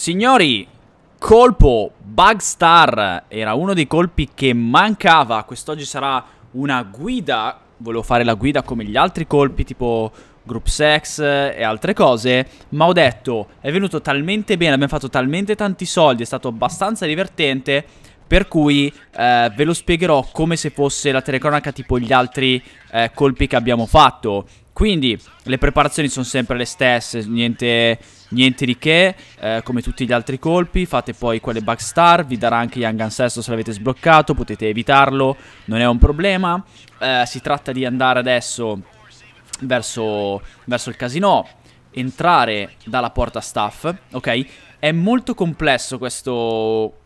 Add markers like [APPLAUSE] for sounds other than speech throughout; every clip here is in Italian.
Signori, colpo Bugstar era uno dei colpi che mancava. Quest'oggi sarà una guida. Volevo fare la guida come gli altri colpi, tipo group sex e altre cose. Ma ho detto, è venuto talmente bene, abbiamo fatto talmente tanti soldi, è stato abbastanza divertente per cui eh, ve lo spiegherò come se fosse la telecronaca tipo gli altri eh, colpi che abbiamo fatto. Quindi le preparazioni sono sempre le stesse, niente, niente di che, eh, come tutti gli altri colpi, fate poi quelle backstar, vi darà anche Young Ancestor se l'avete sbloccato, potete evitarlo, non è un problema. Eh, si tratta di andare adesso verso, verso il casino, entrare dalla porta staff, ok? È molto complesso questo,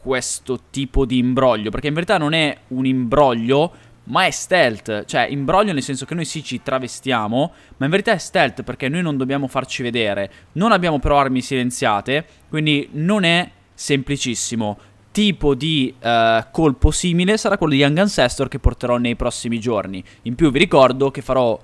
questo tipo di imbroglio, perché in verità non è un imbroglio, ma è stealth, cioè imbroglio nel senso che noi sì ci travestiamo, ma in verità è stealth perché noi non dobbiamo farci vedere, non abbiamo però armi silenziate, quindi non è semplicissimo. Tipo di eh, colpo simile sarà quello di Young Ancestor che porterò nei prossimi giorni. In più vi ricordo che farò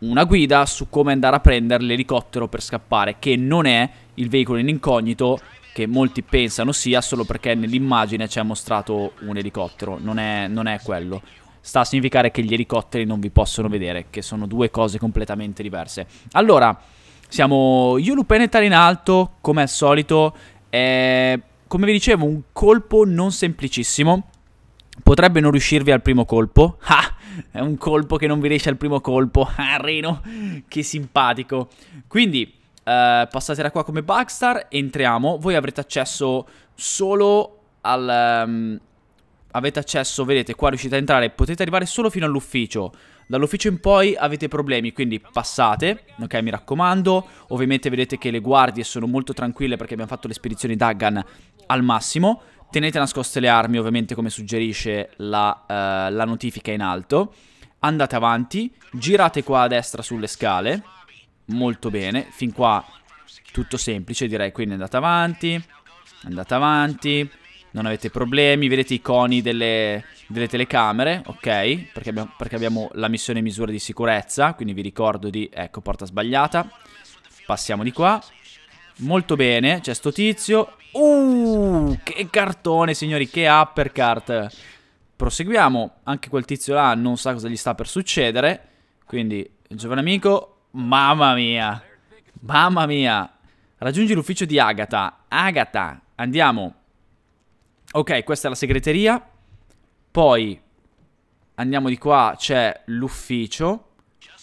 una guida su come andare a prendere l'elicottero per scappare, che non è il veicolo in incognito, che molti pensano sia solo perché nell'immagine ci è mostrato un elicottero, non è, non è quello. Sta a significare che gli elicotteri non vi possono vedere, che sono due cose completamente diverse. Allora, siamo Yulu Penetar in alto, come al solito, è, come vi dicevo, un colpo non semplicissimo. Potrebbe non riuscirvi al primo colpo. Ha! [LAUGHS] Ah, è un colpo che non vi riesce al primo colpo. [LAUGHS] Ah, Reno, che simpatico. Quindi, eh, passate da qua come Bugstar, entriamo, voi avrete accesso solo al... Um, avete accesso, vedete, qua riuscite a entrare, potete arrivare solo fino all'ufficio. Dall'ufficio in poi avete problemi, quindi passate, ok, mi raccomando. Ovviamente vedete che le guardie sono molto tranquille perché abbiamo fatto le spedizioni Daggan al massimo. Tenete nascoste le armi, ovviamente, come suggerisce la, uh, la notifica in alto. Andate avanti, girate qua a destra sulle scale molto bene. Fin qua tutto semplice direi, quindi andate avanti, andate avanti, non avete problemi, vedete i coni delle, delle telecamere, ok? Perché abbiamo, perché abbiamo, la missione misura di sicurezza, quindi vi ricordo di... ecco, porta sbagliata. Passiamo di qua. Molto bene, c'è sto tizio. Uh, che cartone, signori, che uppercut. Proseguiamo, anche quel tizio là non sa cosa gli sta per succedere, quindi, giovane amico, Mamma mia. Mamma mia. Raggiungi l'ufficio di Agatha. Agatha, andiamo. Ok, questa è la segreteria. Poi andiamo di qua, c'è l'ufficio.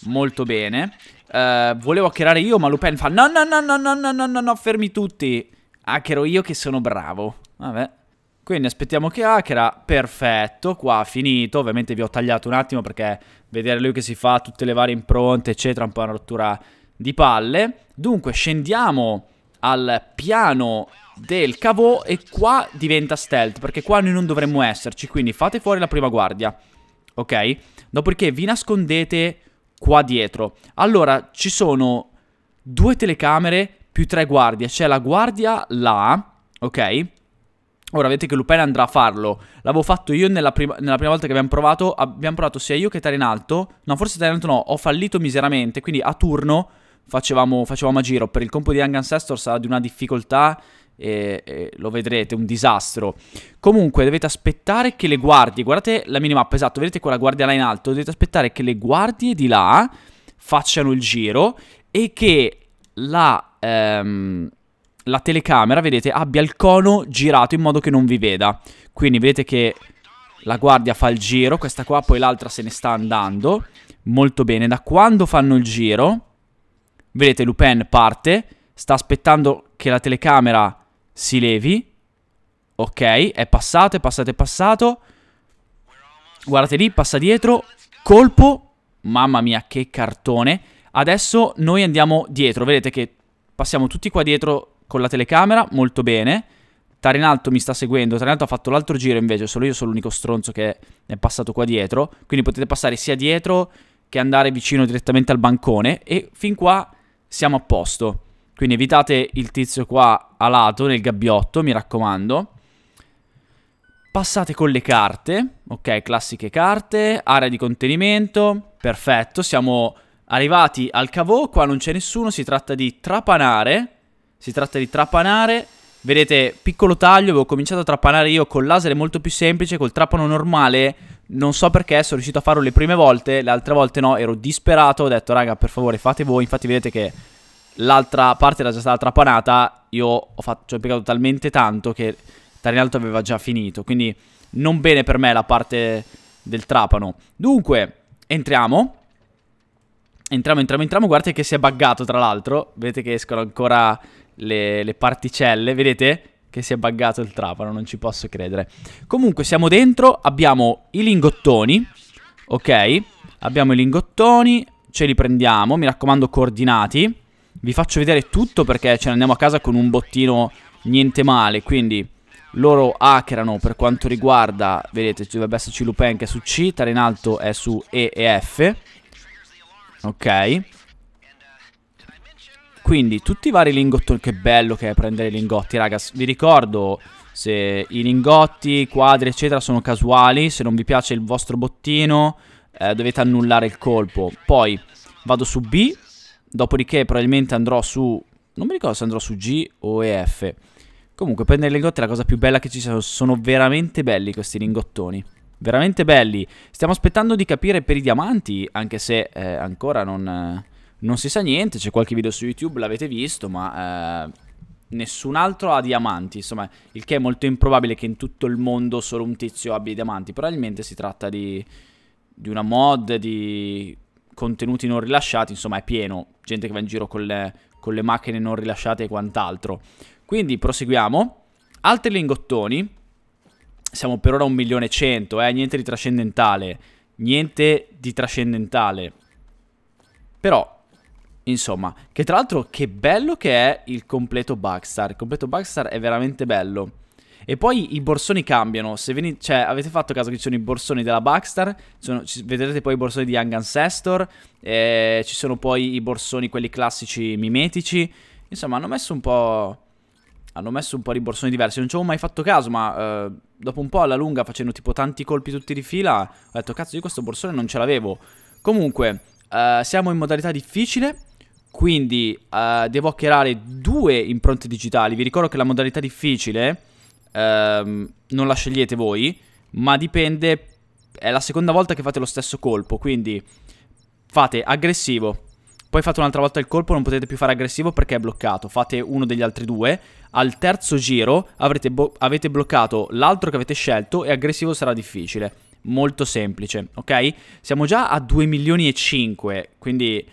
Molto bene. Eh, volevo hackerare io, ma Lupin fa no, no, no, no, no, no, no, no, fermi tutti. Hackero io che sono bravo. Vabbè. Quindi aspettiamo che hackera, perfetto, qua finito, ovviamente vi ho tagliato un attimo perché vedere lui che si fa tutte le varie impronte eccetera, un po' una rottura di palle. Dunque scendiamo al piano del cavò e qua diventa stealth perché qua noi non dovremmo esserci, quindi fate fuori la prima guardia, ok? Dopodiché vi nascondete qua dietro. Allora ci sono due telecamere più tre guardie, c'è la guardia là, ok? Ora vedete che Lupin andrà a farlo. L'avevo fatto io nella prima, nella prima, volta che abbiamo provato. Abbiamo provato sia io che Tarenalto. No, forse Tarenalto no. Ho fallito miseramente. Quindi a turno facevamo, facevamo a giro. Per il compo di Young Ancestor sarà di una difficoltà. E, e lo vedrete, un disastro. Comunque dovete aspettare che le guardie. Guardate la minimap, esatto. Vedete quella guardia là in alto. Dovete aspettare che le guardie di là facciano il giro. E che la... Ehm, la telecamera, vedete, abbia il cono girato in modo che non vi veda. Quindi vedete che la guardia fa il giro, questa qua, poi l'altra se ne sta andando. Molto bene, da quando fanno il giro, vedete Lupin parte, sta aspettando che la telecamera si levi. Ok, è passato, è passato, è passato. Guardate lì, passa dietro, colpo. Mamma mia, che cartone. Adesso noi andiamo dietro, vedete che passiamo tutti qua dietro con la telecamera, molto bene. Tarenalto mi sta seguendo, Tarenalto ha fatto l'altro giro invece, solo io sono l'unico stronzo che è passato qua dietro, quindi potete passare sia dietro che andare vicino direttamente al bancone e fin qua siamo a posto. Quindi evitate il tizio qua a lato nel gabbiotto, mi raccomando. Passate con le carte, ok, classiche carte, area di contenimento, perfetto, siamo arrivati al cavò, qua non c'è nessuno, si tratta di trapanare si tratta di trapanare. Vedete, piccolo taglio, avevo cominciato a trapanare io col laser, è molto più semplice, col trapano normale non so perché, sono riuscito a farlo le prime volte, le altre volte no, ero disperato, ho detto raga per favore fate voi, infatti vedete che l'altra parte era già stata trapanata, io ho, fatto, ci ho impiegato talmente tanto che Tarinalto aveva già finito, quindi non bene per me la parte del trapano. Dunque, entriamo, entriamo, entriamo, entriamo, guardate che si è buggato tra l'altro, vedete che escono ancora le, le particelle, vedete? Che si è buggato il trapano, non ci posso credere. Comunque siamo dentro, abbiamo i lingottoni, ok? Abbiamo i lingottoni, ce li prendiamo, mi raccomando coordinati. Vi faccio vedere tutto perché ce ne andiamo a casa con un bottino niente male, quindi loro hackerano per quanto riguarda, vedete, ci dovrebbe esserci Lupin che è su C, Tarenalto è su E e F. Ok, quindi tutti i vari lingottoni, che bello che è prendere i lingotti, ragazzi. Vi ricordo, se i lingotti, i quadri, eccetera, sono casuali, se non vi piace il vostro bottino, eh, dovete annullare il colpo. Poi vado su B, dopodiché probabilmente andrò su... Non mi ricordo se andrò su G o EF. Comunque, prendere i lingotti è la cosa più bella che ci sia. Sono veramente belli questi lingottoni. Veramente belli. Stiamo aspettando di capire per i diamanti, anche se eh, ancora non... Eh non si sa niente, c'è qualche video su YouTube, l'avete visto, ma eh, nessun altro ha diamanti, insomma, il che è molto improbabile che in tutto il mondo solo un tizio abbia i diamanti, probabilmente si tratta di, di una mod, di contenuti non rilasciati, insomma è pieno, gente che va in giro con le, con le macchine non rilasciate e quant'altro. Quindi proseguiamo, altri lingottoni, siamo per ora a 1.100.000, eh, niente di trascendentale, niente di trascendentale. Però Insomma, che tra l'altro che bello che è il completo Bugstar. Il completo Bugstar è veramente bello. E poi i borsoni cambiano. Se venite, cioè, avete fatto caso che ci sono i borsoni della Bugstar, sono, ci, vedrete poi i borsoni di Young Ancestor, eh, ci sono poi i borsoni, quelli classici mimetici. Insomma, hanno messo un po'... Hanno messo un po' di borsoni diversi, non ci avevo mai fatto caso, ma eh, dopo un po' alla lunga, facendo tipo tanti colpi tutti di fila, ho detto, cazzo, io questo borsone non ce l'avevo. Comunque, eh, siamo in modalità difficile, quindi uh, devo hackerare due impronte digitali. Vi ricordo che la modalità difficile uh, non la scegliete voi, ma dipende. È la seconda volta che fate lo stesso colpo, quindi fate aggressivo. Poi fate un'altra volta il colpo, non potete più fare aggressivo perché è bloccato. Fate uno degli altri due. Al terzo giro bo- avete bloccato l'altro che avete scelto e aggressivo sarà difficile. Molto semplice, ok? Siamo già a 2 milioni e 5, quindi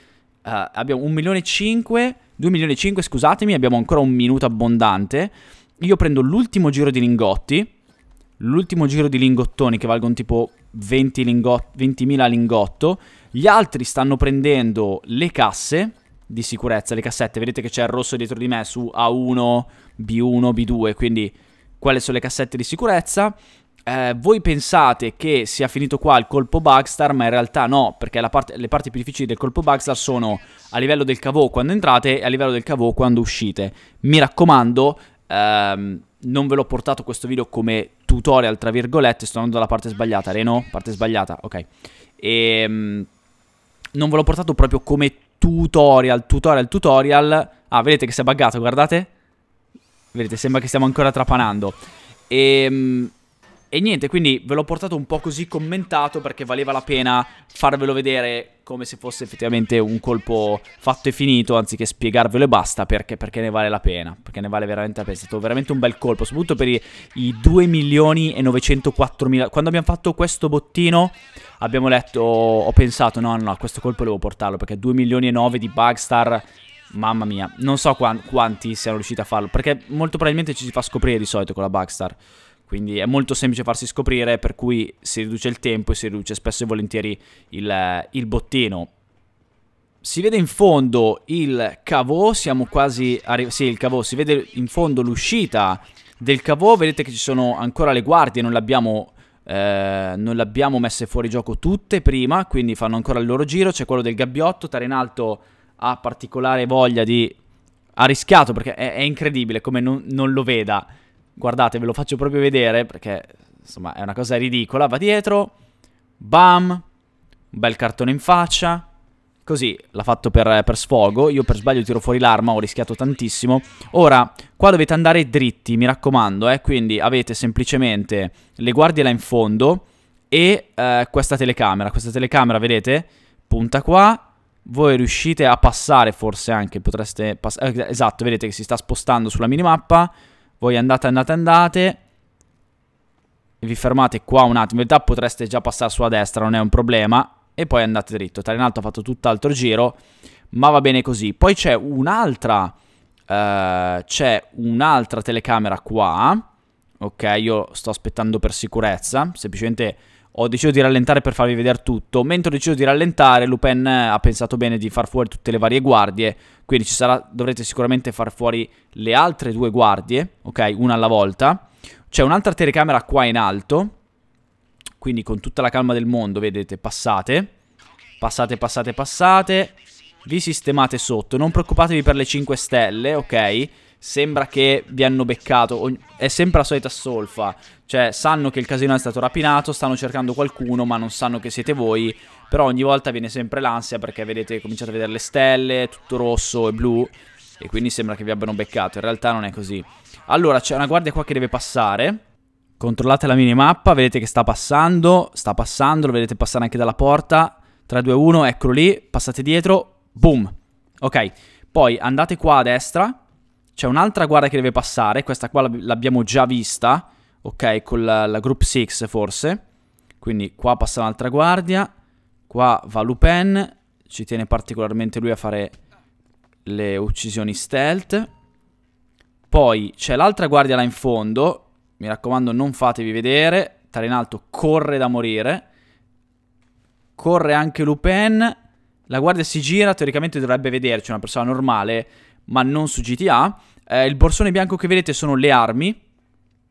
Uh, abbiamo 1 milione e 5, 2 milioni e 5, scusatemi, abbiamo ancora un minuto abbondante. Io prendo l'ultimo giro di lingotti, l'ultimo giro di lingottoni che valgono tipo 20 lingot- 20.000 lingotto. Gli altri stanno prendendo le casse di sicurezza, le cassette. Vedete che c'è il rosso dietro di me su A1, B1, B2, quindi quelle sono le cassette di sicurezza eh, voi pensate che sia finito qua il colpo Bugstar, ma in realtà no, perché parte, le parti più difficili del colpo Bugstar sono a livello del cavo quando entrate e a livello del cavo quando uscite. Mi raccomando, ehm, non ve l'ho portato questo video come tutorial, tra virgolette, sto andando dalla parte sbagliata, Reno? Parte sbagliata, ok. E, ehm, non ve l'ho portato proprio come tutorial, tutorial, tutorial. Ah, vedete che si è buggato, guardate? Vedete, sembra che stiamo ancora trapanando. E... Ehm, e niente, quindi ve l'ho portato un po' così commentato perché valeva la pena farvelo vedere come se fosse effettivamente un colpo fatto e finito, anziché spiegarvelo e basta, perché, perché ne vale la pena, perché ne vale veramente la pena, è stato veramente un bel colpo, soprattutto per i, i 2 milioni e 904 mila, quando abbiamo fatto questo bottino abbiamo letto, ho pensato no no, no questo colpo devo portarlo, perché 2 milioni e 9 di Bugstar Mamma mia, non so quanti siano riusciti a farlo, perché molto probabilmente ci si fa scoprire di solito con la Bugstar. Quindi è molto semplice farsi scoprire, per cui si riduce il tempo e si riduce spesso e volentieri il, il bottino. Si vede in fondo il cavo siamo quasi... Sì, il cavo si vede in fondo l'uscita del cavo vedete che ci sono ancora le guardie, non le abbiamo eh, non le abbiamo messe fuori gioco tutte prima, quindi fanno ancora il loro giro. C'è quello del gabbiotto. Tarenalto ha particolare voglia di. Ha rischiato perché è, è incredibile come non, non, lo veda. Guardate, ve lo faccio proprio vedere perché insomma è una cosa ridicola. Va dietro, bam, un bel cartone in faccia. Così l'ha fatto per, per, sfogo. Io per sbaglio tiro fuori l'arma, ho rischiato tantissimo. Ora, qua dovete andare dritti, mi raccomando, eh. Quindi avete semplicemente le guardie là in fondo e eh, questa telecamera. Questa telecamera, vedete, punta qua. Voi riuscite a passare, forse anche potreste passare. Eh, esatto, vedete che si sta spostando sulla minimappa. Voi andate, andate, andate. E vi fermate qua un attimo. In realtà potreste già passare sulla destra, non è un problema. E poi andate dritto. Tra l'altro ho fatto tutt'altro giro. Ma va bene così. Poi c'è un'altra... Uh, c'è un'altra telecamera qua. Ok, io sto aspettando per sicurezza. Semplicemente ho deciso di rallentare per farvi vedere tutto. Mentre ho deciso di rallentare, Lupin ha pensato bene di far fuori tutte le varie guardie, quindi sarà, dovrete sicuramente far fuori le altre due guardie, ok? Una alla volta. C'è un'altra telecamera qua in alto, quindi con tutta la calma del mondo, vedete, passate. Passate, passate, passate. Vi sistemate sotto, non preoccupatevi per le 5 stelle, ok? sembra che vi hanno beccato, è sempre la solita solfa, cioè sanno che il casino è stato rapinato, stanno cercando qualcuno ma non sanno che siete voi, però ogni volta viene sempre l'ansia perché vedete, cominciate a vedere le stelle, tutto rosso e blu e quindi sembra che vi abbiano beccato, in realtà non è così. Allora c'è una guardia qua che deve passare, controllate la minimappa, vedete che sta passando, sta passando, lo vedete passare anche dalla porta, 3, 2, 1, eccolo lì, passate dietro, boom, ok. Poi andate qua a destra, c'è un'altra guardia che deve passare, questa qua l'abbiamo già vista, ok, con la, la group 6 forse. Quindi qua passa un'altra guardia, qua va Lupin, ci tiene particolarmente lui a fare le uccisioni stealth. Poi c'è l'altra guardia là in fondo, mi raccomando non fatevi vedere, tale in alto corre da morire. Corre anche Lupin, la guardia si gira, teoricamente dovrebbe vederci una persona normale, ma non su GTA. Eh, il borsone bianco che vedete sono le armi,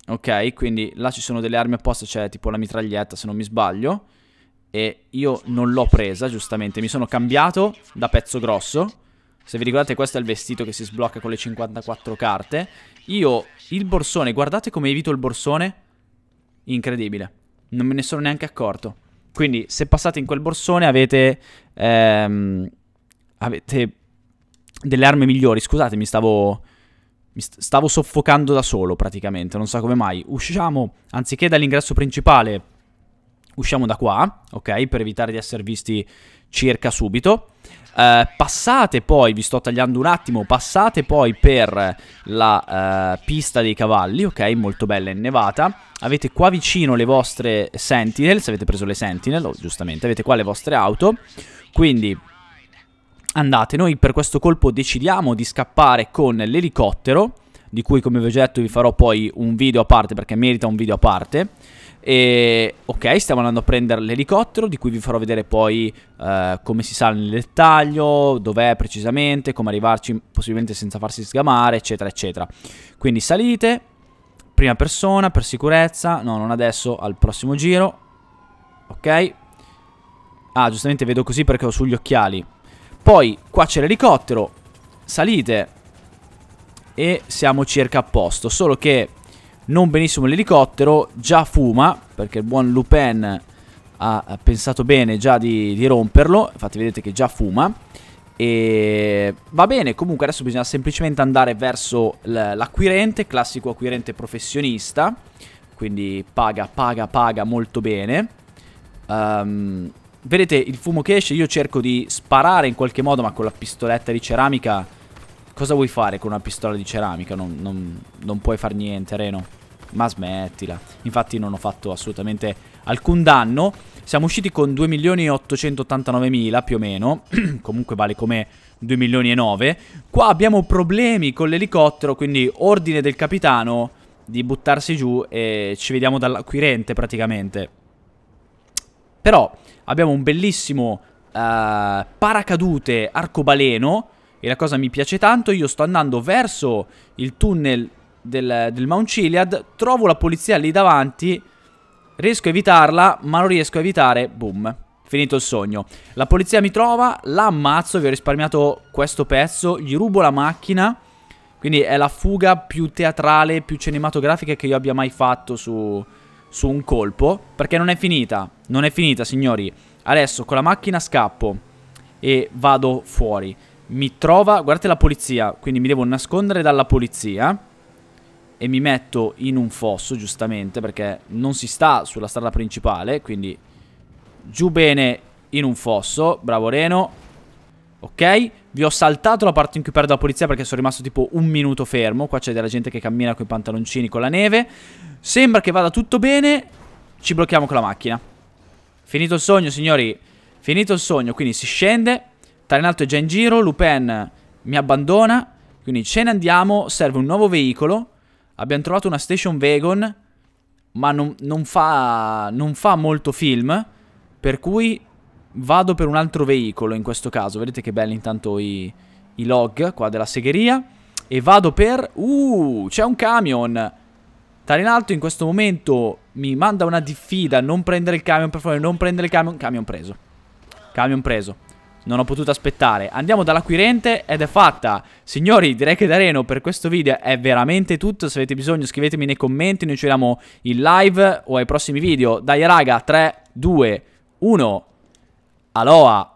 ok? Quindi là ci sono delle armi apposta, c'è cioè tipo la mitraglietta se non mi sbaglio. E io non l'ho presa, giustamente, mi sono cambiato da pezzo grosso. Se vi ricordate questo è il vestito che si sblocca con le 54 carte. Io il borsone, guardate come evito il borsone. Incredibile. Non me ne sono neanche accorto. Quindi se passate in quel borsone avete... Ehm, avete delle armi migliori. Scusate, mi stavo. Mi st- stavo soffocando da solo praticamente, non so come mai. Usciamo, anziché dall'ingresso principale, usciamo da qua, ok? Per evitare di essere visti circa subito. Eh, passate poi, vi sto tagliando un attimo, passate poi per la eh, pista dei cavalli, ok? Molto bella e innevata. Avete qua vicino le vostre sentinel, se avete preso le sentinel, oh, giustamente, avete qua le vostre auto. Quindi andate, noi per questo colpo decidiamo di scappare con l'elicottero, di cui come vi ho detto vi farò poi un video a parte perché merita un video a parte. E ok, stiamo andando a prendere l'elicottero di cui vi farò vedere poi eh, come si sale nel dettaglio, dov'è precisamente, come arrivarci possibilmente senza farsi sgamare, eccetera, eccetera. Quindi salite, prima persona per sicurezza, no non adesso, al prossimo giro. Ok. Ah, giustamente vedo così perché ho sugli occhiali. Poi qua c'è l'elicottero, salite e siamo circa a posto, solo che non benissimo l'elicottero, già fuma, perché il buon Lupin ha pensato bene già di, di romperlo, infatti vedete che già fuma. E va bene, comunque adesso bisogna semplicemente andare verso l'acquirente, classico acquirente professionista, quindi paga, paga, paga molto bene. Um, Vedete il fumo che esce, io cerco di sparare in qualche modo, ma con la pistoletta di ceramica... Cosa vuoi fare con una pistola di ceramica? Non, non, non puoi far niente, Reno. Ma smettila. Infatti non ho fatto assolutamente alcun danno. Siamo usciti con 2.889.000 più o meno. [CLEARS THROAT] Comunque vale come 2.009. Qua abbiamo problemi con l'elicottero, quindi ordine del capitano di buttarsi giù e ci vediamo dall'acquirente praticamente. Però abbiamo un bellissimo uh, paracadute arcobaleno e la cosa mi piace tanto, io sto andando verso il tunnel del, del Mount Chiliad, trovo la polizia lì davanti, riesco a evitarla, ma non riesco a evitare, boom, finito il sogno. La polizia mi trova, la ammazzo, vi ho risparmiato questo pezzo, gli rubo la macchina, quindi è la fuga più teatrale, più cinematografica che io abbia mai fatto su, su un colpo Perché non è finita Non è finita signori Adesso con la macchina scappo E vado fuori Mi trova Guardate la polizia Quindi mi devo nascondere dalla polizia E mi metto in un fosso giustamente Perché non si sta sulla strada principale Quindi Giù bene in un fosso Bravo Reno Ok vi ho saltato la parte in cui perdo la polizia perché sono rimasto tipo un minuto fermo. Qua c'è della gente che cammina con i pantaloncini, con la neve. Sembra che vada tutto bene. Ci blocchiamo con la macchina. Finito il sogno, signori. Finito il sogno. Quindi si scende. Tarenalto è già in giro. Lupin mi abbandona. Quindi ce ne andiamo. Serve un nuovo veicolo. Abbiamo trovato una station wagon. Ma non, non, fa, non fa molto film. Per cui Vado per un altro veicolo in questo caso, vedete che belli intanto i, i log qua della segheria. E vado per... Uh, c'è un camion! Tarinalto in questo momento mi manda una diffida, non prendere il camion per favore, non prendere il camion. Camion preso. Camion preso. Non ho potuto aspettare. Andiamo dall'acquirente ed è fatta. Signori, direi che da Reno per questo video è veramente tutto. Se avete bisogno scrivetemi nei commenti, noi ci vediamo in live o ai prossimi video. Dai raga, 3, 2, 1... Aloha